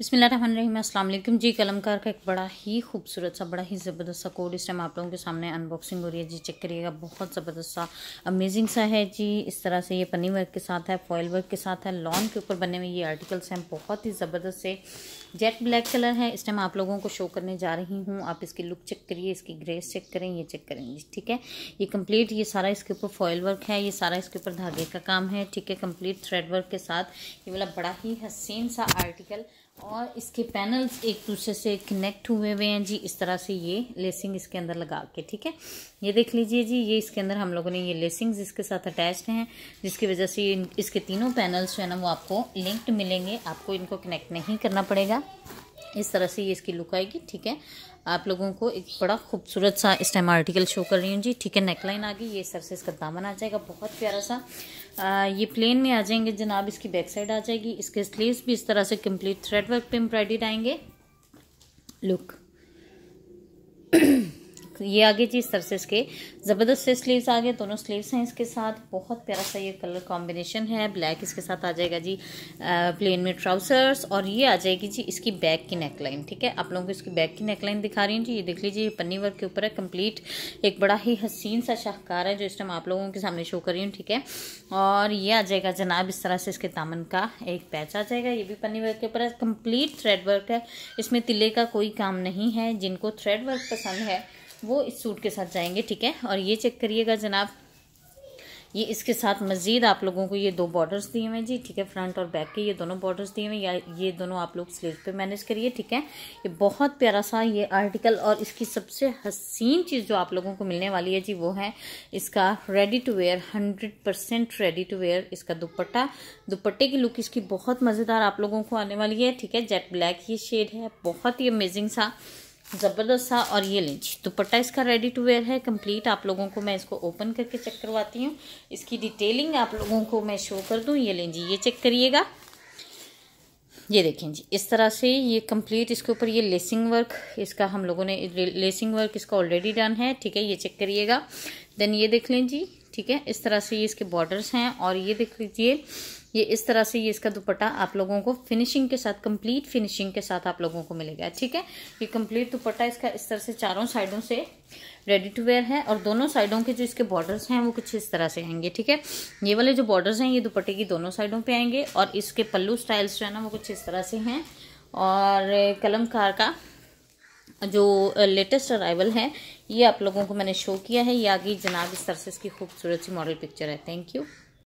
बिसमीम अल्लाम जी कलमकार का एक बड़ा ही खूबसूरत सा बड़ा ही ज़बरदस्त सा कोड इस टाइम आप लोगों के सामने अनबॉक्सिंग हो रही है जी चेक करिएगा बहुत ज़बरदस्त सा अमेजिंग सा है जी इस तरह से ये पनी वर्क के साथ है फॉयल वर्क के साथ है लॉन के ऊपर बने हुए ये आर्टिकल्स हैं बहुत ही ज़बरदस्त से जेट ब्लैक कलर है इस टाइम आप लोगों को शो करने जा रही हूँ आप इसकी लुक चेक करिए इसकी ग्रेस चेक करें ये चेक करें ठीक है ये कंप्लीट ये सारा इसके ऊपर फॉयल वर्क है ये सारा इसके ऊपर धागे का काम है ठीक है कंप्लीट थ्रेड वर्क के साथ ये वाला बड़ा ही हसीन सा आर्टिकल और इसके पैनल्स एक दूसरे से कनेक्ट हुए हुए हैं जी इस तरह से ये लेसिंग इसके अंदर लगा के ठीक है ये देख लीजिए जी ये इसके अंदर हम लोगों ने ये लेसिंग्स इसके साथ अटैच्ड हैं जिसकी वजह से इसके तीनों पैनल्स जो है ना वो आपको लिंक्ड मिलेंगे आपको इनको कनेक्ट नहीं करना पड़ेगा आएगा इस तरह से ये इसकी लुक आएगी ठीक है आप लोगों को एक बड़ा खूबसूरत सा इस टाइम आर्टिकल शो कर रही हूँ जी ठीक है नेकलाइन आ गई ये सर से इसका दामन आ जाएगा बहुत प्यारा सा आ, ये प्लेन में आ जाएंगे जनाब इसकी बैक साइड आ जाएगी इसके स्लीव्स भी इस तरह से कंप्लीट थ्रेडवर्क पर पे आएंगे लुक ये आगे गई जी सर्सेस के ज़बरदस्त से स्लीव्स आ गए दोनों स्लीव्स हैं इसके साथ बहुत प्यारा सा ये कलर कॉम्बिनेशन है ब्लैक इसके साथ आ जाएगा जी प्लेन में ट्राउजर्स और ये आ जाएगी जी इसकी बैक की नेकलाइन ठीक है आप लोगों को इसकी बैक की नेकलाइन दिखा रही हूँ जी ये देख लीजिए ये पन्नी वर्क के ऊपर है कम्प्लीट एक बड़ा ही हसीन सा शाहकार है जो इस टाइम आप लोगों के सामने शो कर रही हूँ ठीक है और ये आ जाएगा जनाब इस तरह से इसके दामन का एक पैच आ जाएगा ये भी पन्नी वर्क के ऊपर है कम्प्लीट थ्रेड वर्क है इसमें तिले का कोई काम नहीं है जिनको थ्रेड वर्क पसंद है वो इस सूट के साथ जाएंगे ठीक है और ये चेक करिएगा जनाब ये इसके साथ मज़ीद आप लोगों को ये दो बॉर्डर्स दिए हुए हैं जी ठीक है फ्रंट और बैक के ये दोनों बॉर्डर्स दिए हुए हैं या ये दोनों आप लोग स्लीव पे मैनेज करिए ठीक है ये बहुत प्यारा सा ये आर्टिकल और इसकी सबसे हसीन चीज़ जो आप लोगों को मिलने वाली है जी वो है इसका ready to wear hundred percent ready to wear इसका दुपट्टा दुपट्टे की लुक इसकी बहुत मज़ेदार आप लोगों को आने वाली है ठीक है जेट ब्लैक ये शेड है बहुत ही अमेजिंग सा ज़बरदस्त था और ये लीजिए दुपट्टा इसका रेडी टू वेयर है कंप्लीट आप लोगों को मैं इसको ओपन करके चेक करवाती हूँ इसकी डिटेलिंग आप लोगों को मैं शो कर दूँ ये लेंजी ये चेक करिएगा ये देखें जी इस तरह से ये कंप्लीट इसके ऊपर ये लेसिंग वर्क इसका हम लोगों ने लेसिंग वर्क इसका ऑलरेडी डन है ठीक है ये चेक करिएगा देन ये देख लें जी ठीक है इस तरह से ये इसके बॉर्डर्स हैं और ये देख लीजिए ये इस तरह से ये इसका दुपट्टा आप लोगों को फिनिशिंग के साथ कंप्लीट फिनिशिंग के साथ आप लोगों को मिलेगा ठीक है ये कंप्लीट दुपट्टा इसका इस तरह से चारों साइडों से रेडी टू वेयर है और दोनों साइडों के जो इसके बॉर्डर्स हैं वो कुछ इस तरह से आएंगे ठीक है ये वाले जो बॉर्डर्स हैं ये दुपट्टे की दोनों साइडों पर आएंगे और इसके पल्लू स्टाइल्स जो है ना वो कुछ इस तरह से हैं और कलमकार का जो लेटेस्ट अराइवल है ये आप लोगों को मैंने शो किया है ये आगे जनाब इस तरह से इसकी खूबसूरत सी मॉडल पिक्चर है थैंक यू